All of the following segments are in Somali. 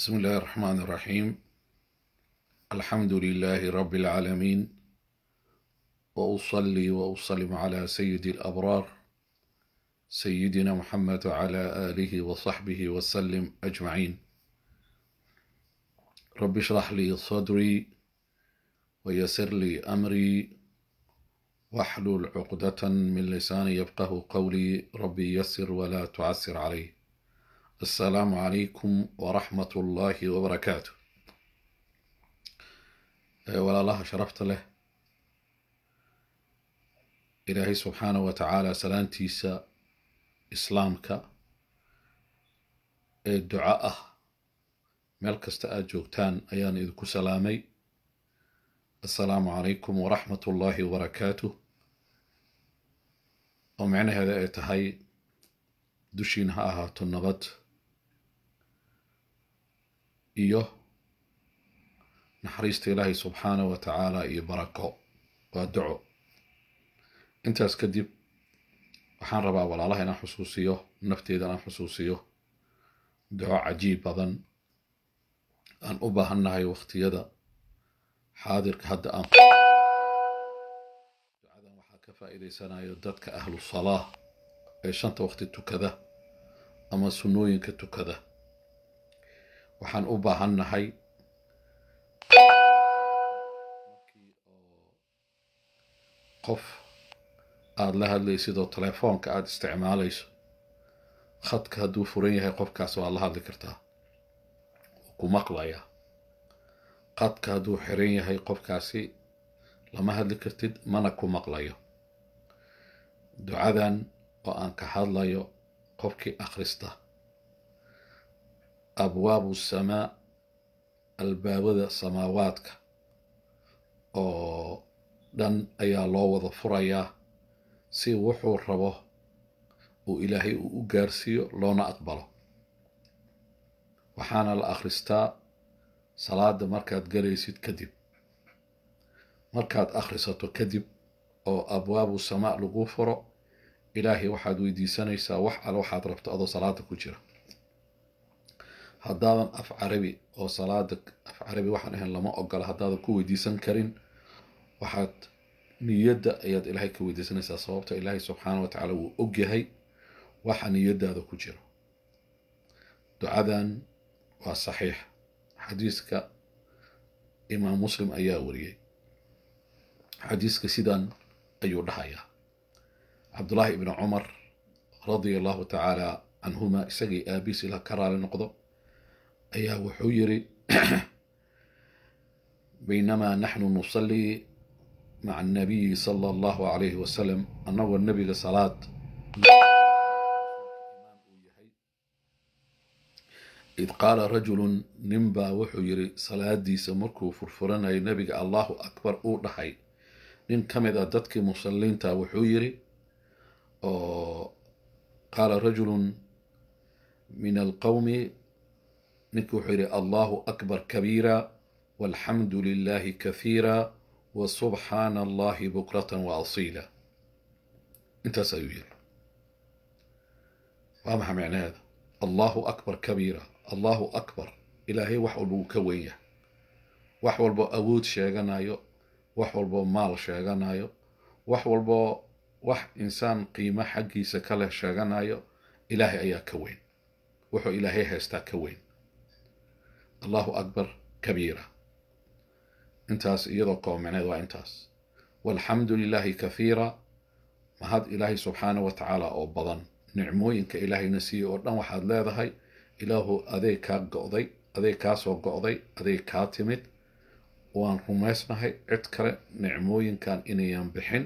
بسم الله الرحمن الرحيم الحمد لله رب العالمين واصلي واسلم على سيد الابرار سيدنا محمد وعلى اله وصحبه وسلم اجمعين رب اشرح لي صدري ويسر لي امري واحلل عقده من لساني يفقه قولي ربي يسر ولا تعسر عليه assalaamu calaykum السلام ullaahi ورحمة الله e, sharafta leh ilaahay subxaanah wa tacaala salaantiisa islaamka ee duco ah meel kasta aad joogtaan ayaan idinku salaamay assalaamu calaykum waraxmat ullaahi wabarakaatuh oo micnaheeda ay tahay dushiin ha ahaato nabad iyo naxariista ilaahay subxaana wa tacaala iyo barako waa duco intaas kadib waxaan rabaa walaalaha inaan xusuusiyo nafteeda inaan xusuusiyo duco cajiib badan aan u baahannahay wakhtiyada xaadirka hadda aan ducadan waxaa ka faa'iidaysanayo dadka ahlu salaa ee shanta wakti tukada ama sunnooyinka tukada waxaan u baahannahay qof aada la hadlaysid oo telefoonka aada isticmaalayso khadka hadduu furan yahay qofkaas waad la hadli kartaa wuu ku maqlayaa khadka hadduu xiran yahay qofkaasi lama hadli kartid mana ku maqlayo ducadan oo aan ka hadlayo qofkii akhrista abwaabu samaa albaabada samaawaadka oo dhan ayaa loo wada furayaa si wuxuu rabo uu ilaahay uu u gaarsiiyo loona aqbalo waxaana la akhristaa salaada markaad galaysid kadib markaad akhrisato kadib oo abwaabu samaa laguu furo ilaahay waxaad weydiisanaysaa wax al waxaad rabto adoo salaada ku jira haddaadan af carabi oo salaada af carabi waxaan ahayn lama ogola haddaadan ku weydiisan karin waxaad niyadda ayaad ilaahay ka weydiisanaysaa sababta ilaahay subxaana watacaala wuu ogyahay waxa niyadaada ku jiro ducadan waa saxiix xadiiska imaam muslim ayaa wariyey xadiiska sidan ayuu dhahayaa cabdullaahi ibni cumar radia allahu tacaala canhuma isagii aabiis ilaa ka raali noqdo ayaa wuxuu yiri baynamaa naxnu nusallii maca annabiyi sala allahu calayhi wasalam annagoo nebiga salaad id qaala rajulun nin baa wuxuu yiri salaadiisa markuu furfuranayay nebiga allahu akbar uu dhahay nin ka mid a ah dadkii musalliinta wuxuu yiri oo qaala rajulun min alqowmi ninka wuxuu yidhi allahu akbar kabiira walxamdu lilaahi kahiira wa subxaana allahi bukratan wa asiila intaas ayuu yidhi waa maxaa micnaheeda allaahu akbar kabiira allaahu akbar ilaahay wax walba uu ka weyn yahay wax walboo awood sheeganayo wax walboo maal sheeganayo wax walboo wax insaan qiimo xaggiisa ka leh sheeganayo ilaahay ayaa ka weyn wuxuu ilaahay haystaa ka weyn allahu akbar kabiira intaas iyadoo koobaneed waa intaas walxamdu lilaahi kafiira mahad ilaahay subxaana wa tacaala oo badan nicmooyinka ilaahayna siiyey oo dhan waxaad leedahay ilaahu adeeg kaa go'day adeeg kaa soo go'day adeeg kaa timid waan rumaysnahay cid kale nicmooyinkan inayan bixin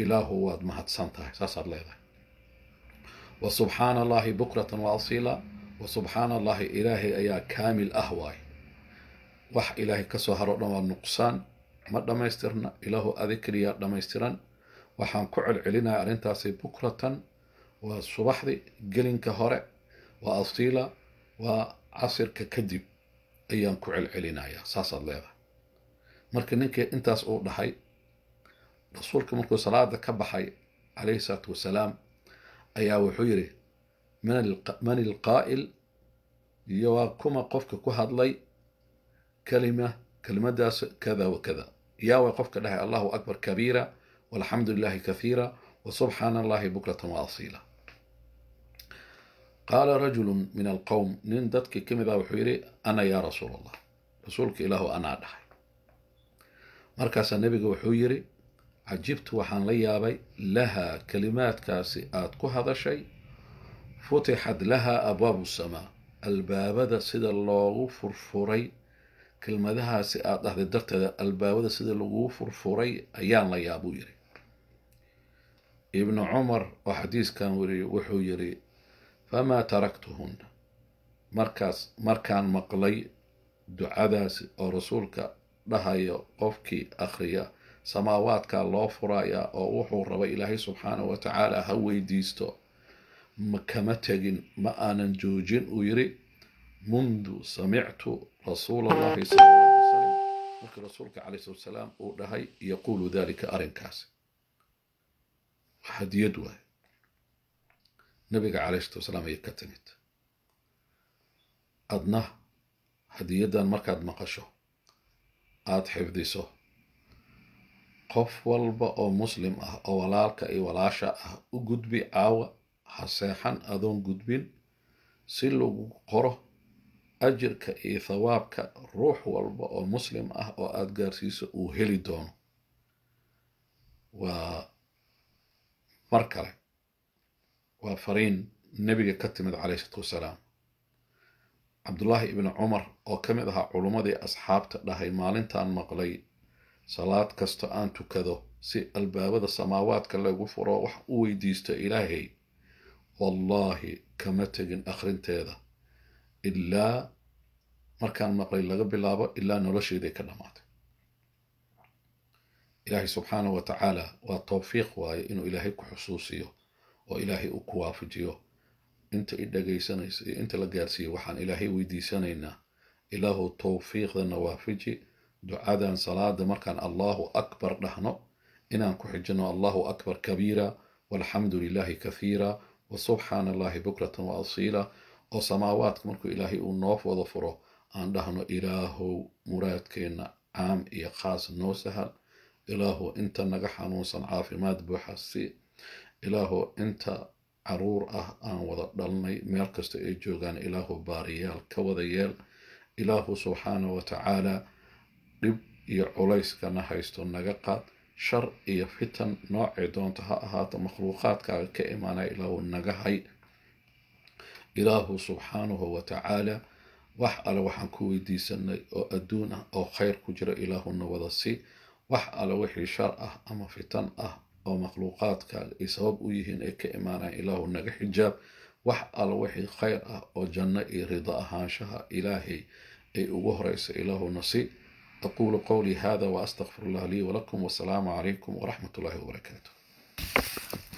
ilaahu waad mahadsan tahay saasaad leedahay wa subxaana allahi bukratan wa asiila subxaan allahi ilaahay ayaa kaamil ah waay wax ilaahay kasoo haro dhan waa nuqsaan ma dhammaystirna ilaahu adikriyaa dhammaystiran waxaan ku celcelinaya arrintaasi bukratan waa subaxdi gelinka hore waa asiila waa casirka kadib ayaan ku celcelinayaa saasaad leedahay marka ninkii intaas uu dhahay rasuulka markuu salaada ka baxay calayhi salaatu wasalaam ayaa wuxuu yidhi man ilqaa'il iyo waa kuma qofka ku hadlay kalima kelimadaas kada wa kada yaa way qofka dhahay allahu akbar kabiira walxamdu lilahi kahiira wasubxaana allahi bukratan waasiila qaala rajulu min alqowm nin dadkii ka mid ah wuxuu yidhi ana yaa rasuul allah rasuulka ilaahu anaa dhahay markaasaa nebiga wuxuu yidhi cajibtu waxaan la yaabay lahaa kelimaadkaasi aada ku hadashay futixad lahaa abwaabu samaa albaabada sida loogu furfuray kelmadahaasi aad dhahday darteeda albaabada sida lagu furfuray ayaan la yaabuu yiri ibnu cumar oo xadiiskan weriye wuxuu yiri famaa taraktuhunna markaas markaan maqlay ducadaasi oo rasuulka dhahayo qofkii akhriya samaawaadka loo furayaa oo wuxuu rabay ilaahay subxaanahu wa tacaala ha weydiisto ma kama tegin ma aanan joojin uu yiri mundu samictu rasuul allahi sal l slm markii rasuulka calay slat salaam uu dhahay yaquulu dalika arrinkaasi waa hadiyad waay nabiga calay slat wasalaam ayay ka timid adna hadiyaddan markaad maqasho aad xifdiso qof walba oo muslim ah oo walaalka iyo walaasha ah u gudbi caawa ha seexan adoon gudbin si lagu qoro ajirka iyo thawaabka ruux walba oo muslim ah oo aada gaarsiiso uu heli doono waa mar kale waa fariin nebiga ka timid caleyhi salaatu wasalaam cabdullaahi ibni cumar oo ka mid ahaa culummadii asxaabta dhahay maalintaan maqlay salaad kasto aan tukado si albaabada samaawaadka lagu furo wax u weydiisto ilaahay wallaahi kama tegin akhrinteeda ilaa markaan maqlay laga bilaabo ilaa nolosheyday ka dhamaatay ilaahay subxaanah wa tacaala waa tawfiiq waaye inuu ilaahay ku xusuusiyo oo ilaahay uu ku waafajiyo inta i dhagaysanaysa iyo inta la gaarsiiyo waxaan ilaahay weydiisanaynaa ilaahu tawfiiqda nawaafiji ducadan salaada markaan allaahu akbar dhahno inaan ku xijino allaahu akbar kabiira walxamdu lilaahi kahiiraa wasubxaana allahi bukratan wa asiila oo samaawaadka markuu ilaahay uu noo wada furo aan dhahno ilaahow muraadkeenna caam iyo khaas noo sahal ilaahow inta naga xanuunsan caafimaad buuxa sii ilaahow inta caruur ah aan wada dhalnay meel kasta ay joogaan ilaahow baariyaal ka wada yeel ilaahu subxaana wa tacaala dhib iyo culayskana haysto naga qaad shar iyo fitan noocay doonto ha ahaato makhluuqaadkaaga ka imaana ilaahu nagahay ilaahu subxaanahu watacaala wax alle waxaan ku weydiisanay oo adduun ah oo khayr ku jira ilaahuna wada si wax alle wixii shar ah ama fitan ah oo makhluuqaadkaaga ay sabab u yihiin ay ka imaanaya ilaahu naga xijaab wax alle wixii khayr ah oo janno iyo rido ahaanshaha ilaahay ay ugu horeysa ilaahuna si أقول قولي هذا وأستغفر الله لي ولكم والسلام عليكم ورحمة الله وبركاته